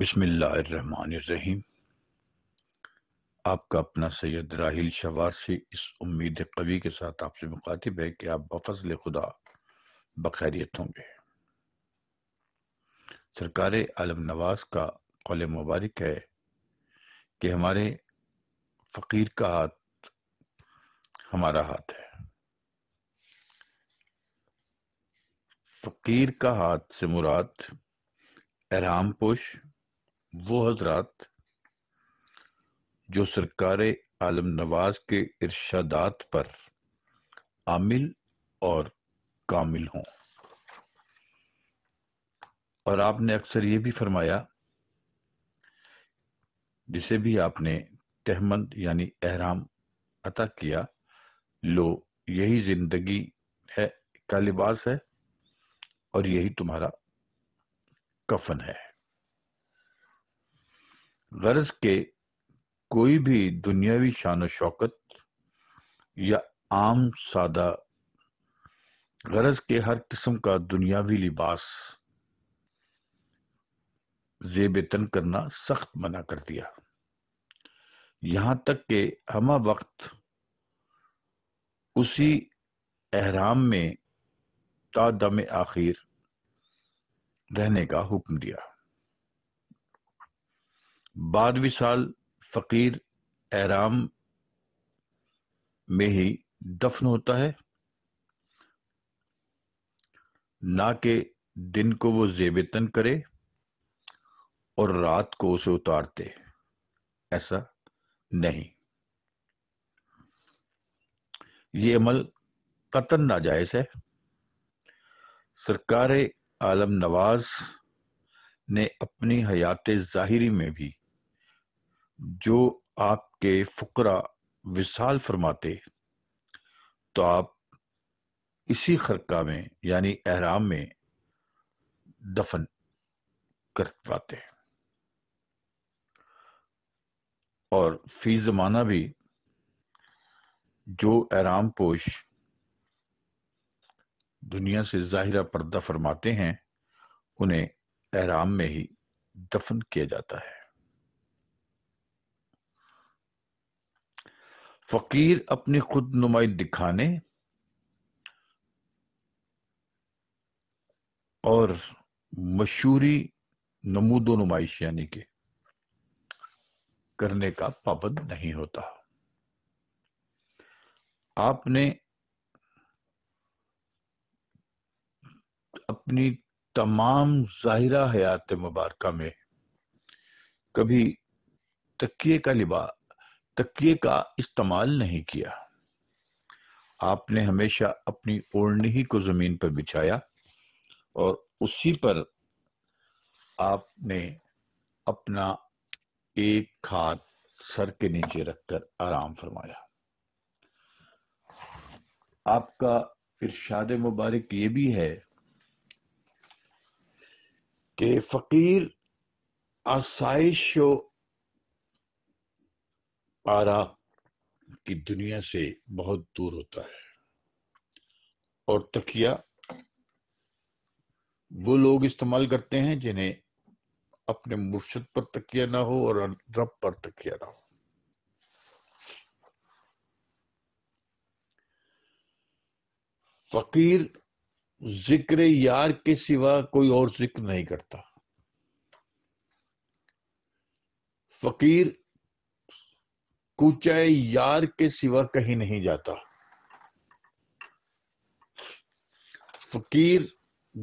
बिसमीम आपका अपना सैयद राहिल शवासी इस उम्मीद कवि के साथ आपसे मुखातिब है कि आप बफजल खुदा बखैरियत होंगे सरकार आलम नवाज का कौल मुबारक है कि हमारे फ़कीर का हाथ हमारा हाथ है फ़कीर का हाथ से मुराद पोश वो हजरात जो सरकार आलम नवाज के इर्शादात पर आमिल और कामिल हों और आपने अक्सर ये भी फरमाया जिसे भी आपने तहमंद यानी एहराम अता किया लो यही जिंदगी है का लिबास है और यही तुम्हारा कफन है गरज के कोई भी दुनियावी शान शौकत या आम सादा गरज के हर किस्म का दुनियावी लिबास जेबेतन करना सख्त मना कर दिया यहां तक कि हम वक्त उसी एहराम में तादम आखिर रहने का हुक्म दिया बाद साल फकीर एराम में ही दफन होता है ना के दिन को वो जेबेतन करे और रात को उसे उतारते ऐसा नहीं ये अमल कतन नाजायज है सरकार आलम नवाज ने अपनी हयात ज़ाहिरी में भी जो आपके फकरा विशाल फरमाते तो आप इसी खरका में यानी एहराम में दफन कर पाते और फी जमाना भी जो एहराम पोश दुनिया से ज़ाहिरा पर्दा फरमाते हैं उन्हें एहराम में ही दफन किया जाता है फकीर अपनी खुद नुमाई दिखाने और मशहूरी नमूदो नुमाइश यानी के करने का पाबंद नहीं होता आपने अपनी तमाम जाहिरा हयात मुबारक में कभी तकिए का लिबा तकिए का इस्तेमाल नहीं किया आपने हमेशा अपनी ओढ़नी ही को जमीन पर बिछाया और उसी पर आपने अपना एक हाथ सर के नीचे रखकर आराम फरमाया आपका इर्शाद मुबारक ये भी है कि फकीर आसाइश आरा की दुनिया से बहुत दूर होता है और तकिया वो लोग इस्तेमाल करते हैं जिन्हें अपने मुर्शद पर तकिया ना हो और रब पर तकिया ना हो फकीर जिक्र यार के सिवा कोई और जिक्र नहीं करता फकीर कूचाए यार के सिवा कहीं नहीं जाता फकीर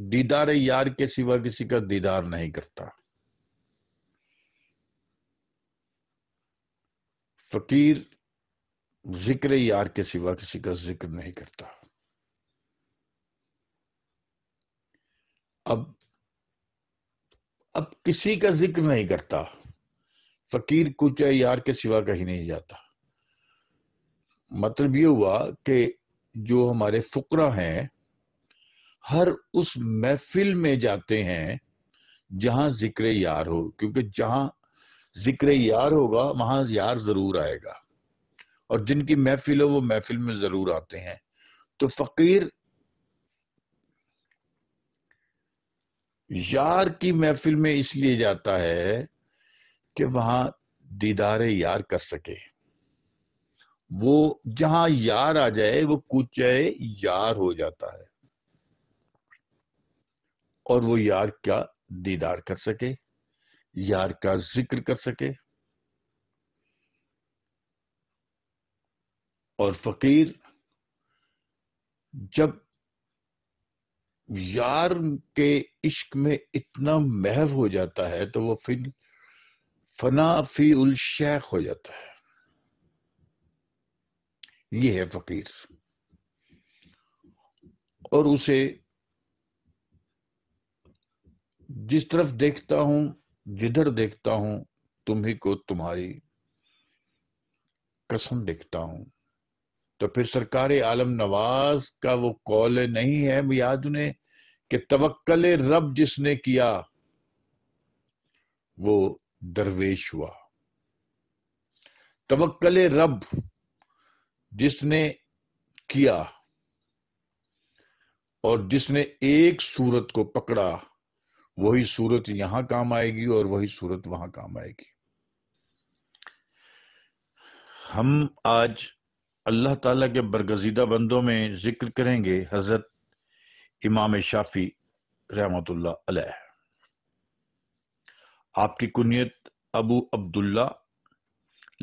दीदार यार के सिवा किसी का दीदार नहीं करता फकीर जिक्र यार के सिवा किसी का जिक्र नहीं करता अब अब किसी का जिक्र नहीं करता फकीर कुछ यार के सिवा कहीं नहीं जाता मतलब ये हुआ कि जो हमारे फुकरा हैं हर उस महफिल में जाते हैं जहां जिक्र यार हो क्योंकि जहां जिक्र यार होगा वहां यार जरूर आएगा और जिनकी महफिल हो वो महफिल में जरूर आते हैं तो फकीर यार की महफिल में इसलिए जाता है कि वहां दीदार यार कर सके वो जहां यार आ जाए वो कुछ जाए यार हो जाता है और वो यार क्या दीदार कर सके यार का जिक्र कर सके और फकीर जब यार के इश्क में इतना महव हो जाता है तो वो फिर फना फी उल शेख हो जाता है ये है फकीर और उसे जिस तरफ देखता हूं जिधर देखता हूं तुम्ही को तुम्हारी कसम देखता हूं तो फिर सरकार आलम नवाज का वो कौल नहीं है याद उन्हें कि तवक्कल रब जिसने किया वो दरवेश हुआ तवक्कल रब जिसने किया और जिसने एक सूरत को पकड़ा वही सूरत यहां काम आएगी और वही सूरत वहां काम आएगी हम आज अल्लाह ताला के बरगजीदा बंदों में जिक्र करेंगे हजरत इमाम शाफी रहमतुल्ला अलैह आपकी कुनियत अबू अब्दुल्ला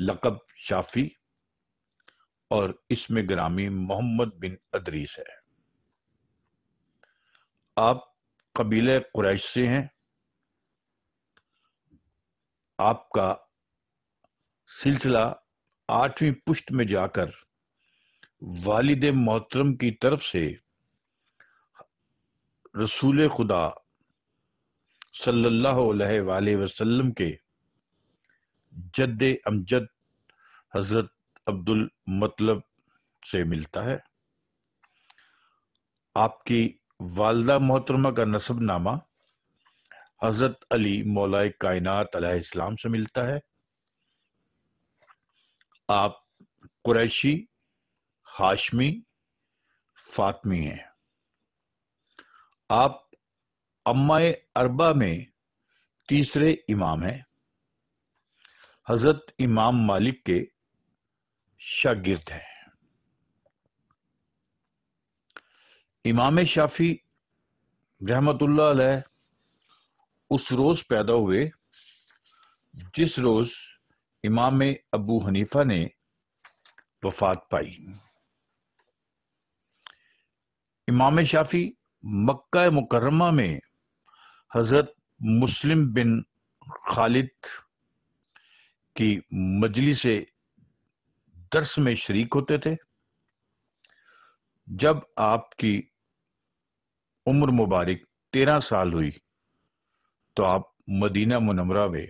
लकब शाफी और इसमें ग्रामी मोहम्मद बिन अदरीस है आप कबीले कुरैश से हैं आपका सिलसिला आठवीं पुष्ट में जाकर वालिद मोहतरम की तरफ से रसूल खुदा सल्ला वसलम के जद अमजद हजरत अब्दुल मतलब से मिलता है आपकी वालदा मोहतरमा का नसबनामा हजरत अली मौलाए कायनात इस्लाम से मिलता है आप कुरैशी हाशमी फातमी हैं आप अम्मा अरबा में तीसरे इमाम हैं हजरत इमाम मालिक के शागिर्द हैं इमाम शाफी रहमतुल्ला उस रोज पैदा हुए जिस रोज इमाम अबू हनीफा ने वफात पाई इमाम शाफी मक्का मुकरमा में हजरत मुस्लिम बिन खालिद की मजली से दर्स में शरीक होते थे जब आपकी उम्र मुबारक तेरह साल हुई तो आप मदीना मुनमरा में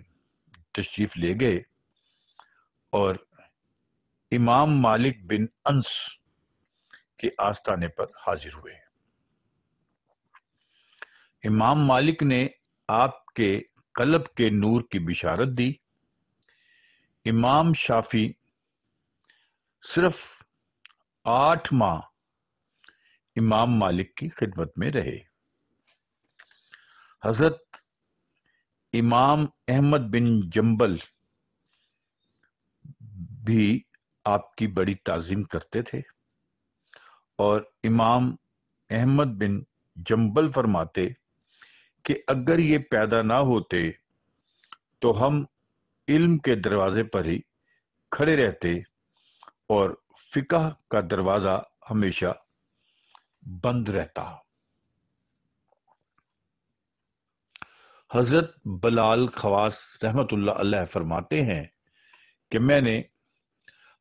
तशरीफ ले गए और इमाम मालिक बिन अंस के आस्थाने पर हाजिर हुए इमाम मालिक ने आपके कलब के नूर की बिशारत दी इमाम शाफी सिर्फ आठ माह इमाम मालिक की खिदमत में रहे हजरत इमाम अहमद बिन जंबल भी आपकी बड़ी ताजीम करते थे और इमाम अहमद बिन जम्बल फरमाते कि अगर ये पैदा ना होते तो हम इल्म के दरवाजे पर ही खड़े रहते और फिका का दरवाजा हमेशा बंद रहता हजरत बलाल खवास रहमत फरमाते हैं कि मैंने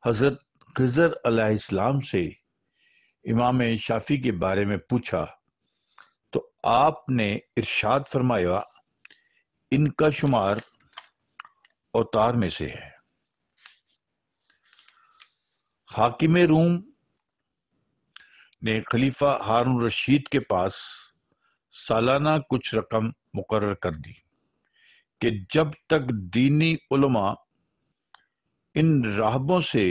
हजरत खजर अलाम से इमाम शाफी के बारे में पूछा तो आपने इरशाद फरमाया इनका शुमार अवतार में से है हाकिम रूम ने खलीफा हारून रशीद के पास सालाना कुछ रकम मुकर कर दी कि जब तक दीनी उलमा इन राहबों से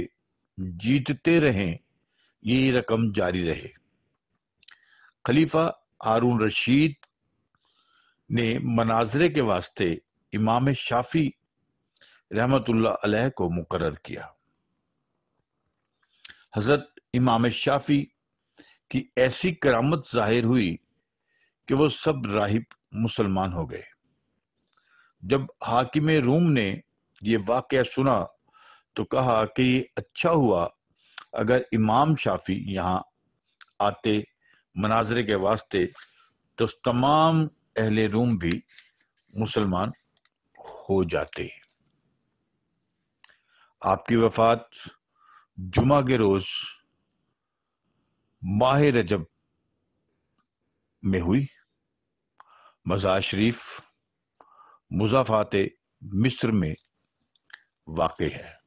जीतते रहें ये रकम जारी रहे खलीफा हारून रशीद ने मनाजरे के वास्ते इमाम शाफी रहमतुल्ला को मुकर किया हजरत इमाम शाफी की ऐसी करामत जाहिर हुई कि वो सब राहिब मुसलमान हो गए जब हाकिम रूम ने ये वाक़ सुना तो कहा कि ये अच्छा हुआ अगर इमाम शाफी यहाँ आते मनाजरे के वास्ते तो तमाम अहले रूम भी मुसलमान हो जाते आपकी वफात जुमा के रोज माह रजब में हुई मजार शरीफ मुजाफात मिस्र में वाक़ है